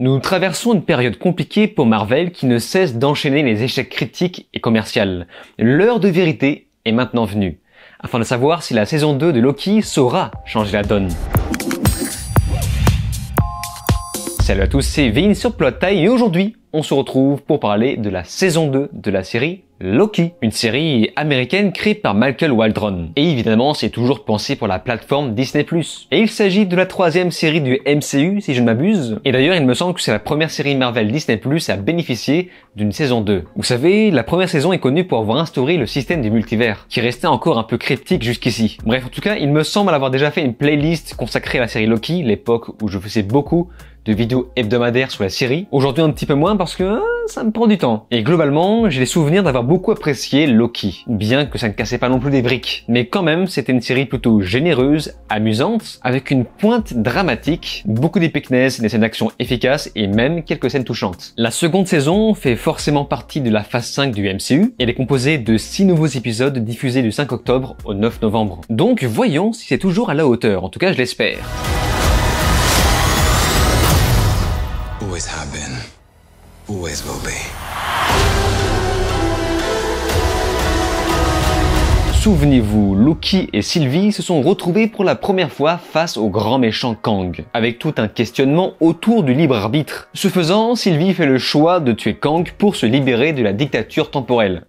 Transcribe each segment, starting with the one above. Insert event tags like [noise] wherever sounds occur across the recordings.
Nous traversons une période compliquée pour Marvel qui ne cesse d'enchaîner les échecs critiques et commerciaux. L'heure de vérité est maintenant venue, afin de savoir si la saison 2 de Loki saura changer la donne. Salut à tous, c'est Vin sur Plot et aujourd'hui, on se retrouve pour parler de la saison 2 de la série Loki, une série américaine créée par Michael Waldron. Et évidemment, c'est toujours pensé pour la plateforme Disney+. Et il s'agit de la troisième série du MCU, si je ne m'abuse. Et d'ailleurs, il me semble que c'est la première série Marvel Disney+, à bénéficier d'une saison 2. Vous savez, la première saison est connue pour avoir instauré le système du multivers, qui restait encore un peu cryptique jusqu'ici. Bref, en tout cas, il me semble avoir déjà fait une playlist consacrée à la série Loki, l'époque où je faisais beaucoup de vidéos hebdomadaires sur la série. Aujourd'hui un petit peu moins parce que euh, ça me prend du temps. Et globalement, j'ai les souvenirs d'avoir beaucoup apprécié Loki, bien que ça ne cassait pas non plus des briques. Mais quand même, c'était une série plutôt généreuse, amusante, avec une pointe dramatique, beaucoup d'épicness, des scènes d'action efficaces et même quelques scènes touchantes. La seconde saison fait forcément partie de la phase 5 du MCU. Elle est composée de 6 nouveaux épisodes diffusés du 5 octobre au 9 novembre. Donc voyons si c'est toujours à la hauteur, en tout cas je l'espère. Souvenez-vous, Loki et Sylvie se sont retrouvés pour la première fois face au grand méchant Kang, avec tout un questionnement autour du libre arbitre. Ce faisant, Sylvie fait le choix de tuer Kang pour se libérer de la dictature temporelle.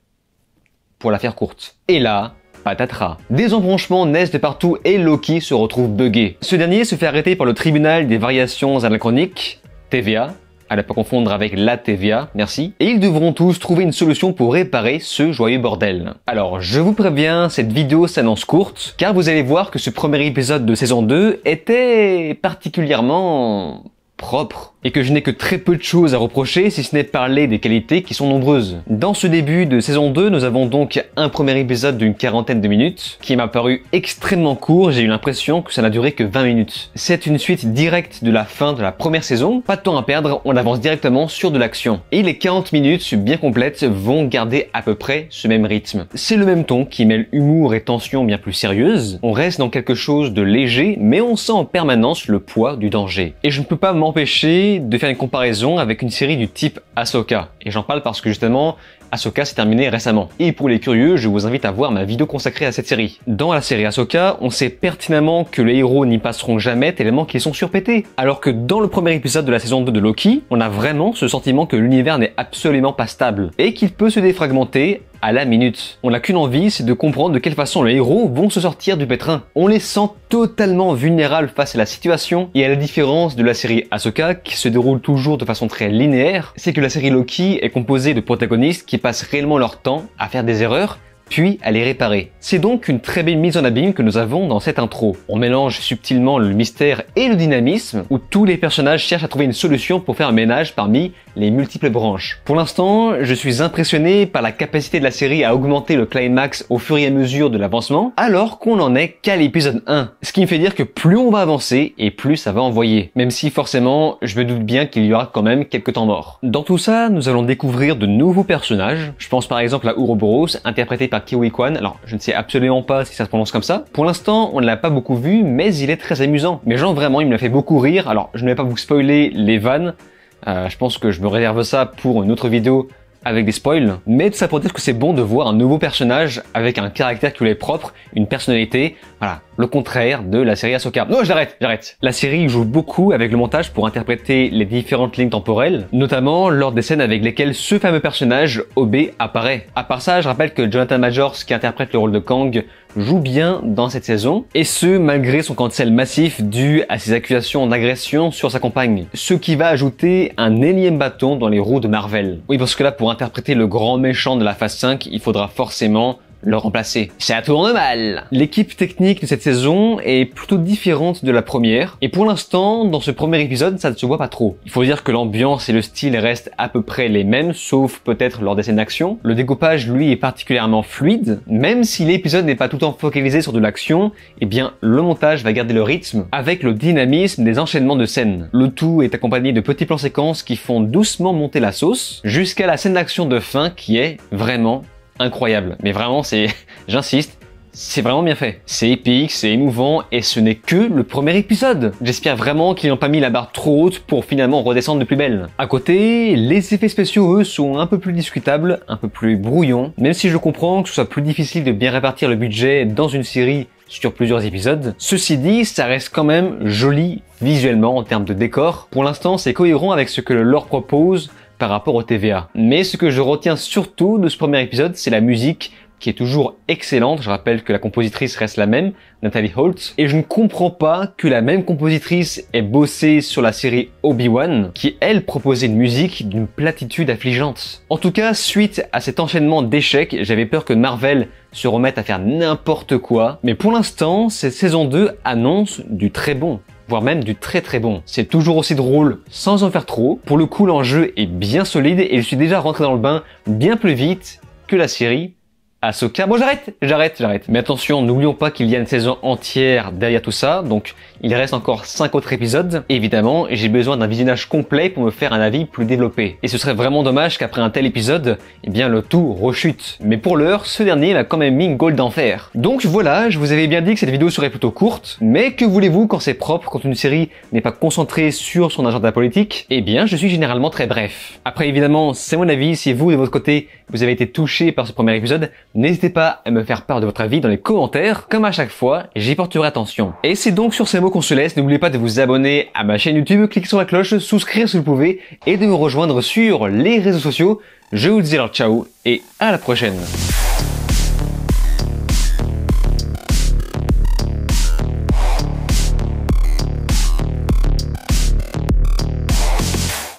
Pour la faire courte. Et là, patatras. Des embranchements naissent de partout et Loki se retrouve buggé. Ce dernier se fait arrêter par le tribunal des variations anachroniques, TVA, à ne pas confondre avec la TVA, merci, et ils devront tous trouver une solution pour réparer ce joyeux bordel. Alors, je vous préviens, cette vidéo s'annonce courte, car vous allez voir que ce premier épisode de saison 2 était particulièrement propre et que je n'ai que très peu de choses à reprocher si ce n'est parler des qualités qui sont nombreuses. Dans ce début de saison 2, nous avons donc un premier épisode d'une quarantaine de minutes qui m'a paru extrêmement court, j'ai eu l'impression que ça n'a duré que 20 minutes. C'est une suite directe de la fin de la première saison, pas de temps à perdre, on avance directement sur de l'action. Et les 40 minutes bien complètes vont garder à peu près ce même rythme. C'est le même ton qui mêle humour et tension bien plus sérieuse, on reste dans quelque chose de léger mais on sent en permanence le poids du danger. Et je ne peux pas empêcher de faire une comparaison avec une série du type Ahsoka. Et j'en parle parce que justement, Asoka s'est terminé récemment. Et pour les curieux, je vous invite à voir ma vidéo consacrée à cette série. Dans la série Asoka, on sait pertinemment que les héros n'y passeront jamais tellement qu'ils sont surpétés. Alors que dans le premier épisode de la saison 2 de Loki, on a vraiment ce sentiment que l'univers n'est absolument pas stable et qu'il peut se défragmenter à la minute. On n'a qu'une envie, c'est de comprendre de quelle façon les héros vont se sortir du pétrin. On les sent totalement vulnérables face à la situation, et à la différence de la série Asoka, qui se déroule toujours de façon très linéaire, c'est que la série Loki est composée de protagonistes qui passent réellement leur temps à faire des erreurs, puis à les réparer. C'est donc une très belle mise en abîme que nous avons dans cette intro. On mélange subtilement le mystère et le dynamisme, où tous les personnages cherchent à trouver une solution pour faire un ménage parmi les multiples branches. Pour l'instant, je suis impressionné par la capacité de la série à augmenter le climax au fur et à mesure de l'avancement, alors qu'on n'en est qu'à l'épisode 1. Ce qui me fait dire que plus on va avancer et plus ça va envoyer. Même si forcément, je me doute bien qu'il y aura quand même quelques temps morts. Dans tout ça, nous allons découvrir de nouveaux personnages. Je pense par exemple à Ouroboros, interprété par Kiwi Kwan. Alors, je ne sais absolument pas si ça se prononce comme ça. Pour l'instant, on ne l'a pas beaucoup vu, mais il est très amusant. Mais genre vraiment, il me l'a fait beaucoup rire. Alors, je ne vais pas vous spoiler les vannes, euh, je pense que je me réserve ça pour une autre vidéo avec des spoils, mais tout ça pour dire que c'est bon de voir un nouveau personnage avec un caractère qui lui est propre, une personnalité, voilà, le contraire de la série Ahsoka. Non, j'arrête, j'arrête. La série joue beaucoup avec le montage pour interpréter les différentes lignes temporelles, notamment lors des scènes avec lesquelles ce fameux personnage, Obé, apparaît. À part ça, je rappelle que Jonathan Majors, qui interprète le rôle de Kang, joue bien dans cette saison, et ce malgré son cancel massif dû à ses accusations d'agression sur sa compagne, ce qui va ajouter un énième bâton dans les roues de Marvel. Oui, parce que là, pour interpréter le grand méchant de la phase 5, il faudra forcément le remplacer. C'est à tourne mal. L'équipe technique de cette saison est plutôt différente de la première, et pour l'instant, dans ce premier épisode, ça ne se voit pas trop. Il faut dire que l'ambiance et le style restent à peu près les mêmes, sauf peut-être lors des scènes d'action. Le découpage, lui, est particulièrement fluide, même si l'épisode n'est pas tout le temps focalisé sur de l'action, eh bien, le montage va garder le rythme avec le dynamisme des enchaînements de scènes. Le tout est accompagné de petits plans séquences qui font doucement monter la sauce, jusqu'à la scène d'action de fin qui est vraiment incroyable. Mais vraiment, c'est, [laughs] j'insiste, c'est vraiment bien fait. C'est épique, c'est émouvant et ce n'est que le premier épisode. J'espère vraiment qu'ils n'ont pas mis la barre trop haute pour finalement redescendre de plus belle. À côté, les effets spéciaux eux sont un peu plus discutables, un peu plus brouillons, même si je comprends que ce soit plus difficile de bien répartir le budget dans une série sur plusieurs épisodes. Ceci dit, ça reste quand même joli visuellement en termes de décor. Pour l'instant, c'est cohérent avec ce que le lore propose, par rapport au TVA. Mais ce que je retiens surtout de ce premier épisode, c'est la musique qui est toujours excellente. Je rappelle que la compositrice reste la même, Nathalie Holt. Et je ne comprends pas que la même compositrice ait bossé sur la série Obi-Wan, qui elle proposait une musique d'une platitude affligeante. En tout cas, suite à cet enchaînement d'échecs, j'avais peur que Marvel se remette à faire n'importe quoi. Mais pour l'instant, cette saison 2 annonce du très bon voire même du très très bon. C'est toujours aussi drôle, sans en faire trop. Pour le coup, l'enjeu est bien solide et je suis déjà rentré dans le bain bien plus vite que la série ce cas, Bon, j'arrête, j'arrête, j'arrête. Mais attention, n'oublions pas qu'il y a une saison entière derrière tout ça, donc il reste encore 5 autres épisodes. évidemment, j'ai besoin d'un visionnage complet pour me faire un avis plus développé. Et ce serait vraiment dommage qu'après un tel épisode, eh bien le tout rechute. Mais pour l'heure, ce dernier m'a quand même mis une goal d'enfer. Donc voilà, je vous avais bien dit que cette vidéo serait plutôt courte, mais que voulez-vous quand c'est propre, quand une série n'est pas concentrée sur son agenda politique Eh bien, je suis généralement très bref. Après évidemment, c'est mon avis, si vous de votre côté, vous avez été touché par ce premier épisode, N'hésitez pas à me faire part de votre avis dans les commentaires. Comme à chaque fois, j'y porterai attention. Et c'est donc sur ces mots qu'on se laisse. N'oubliez pas de vous abonner à ma chaîne YouTube, cliquer sur la cloche, souscrire si vous pouvez et de me rejoindre sur les réseaux sociaux. Je vous dis alors ciao et à la prochaine.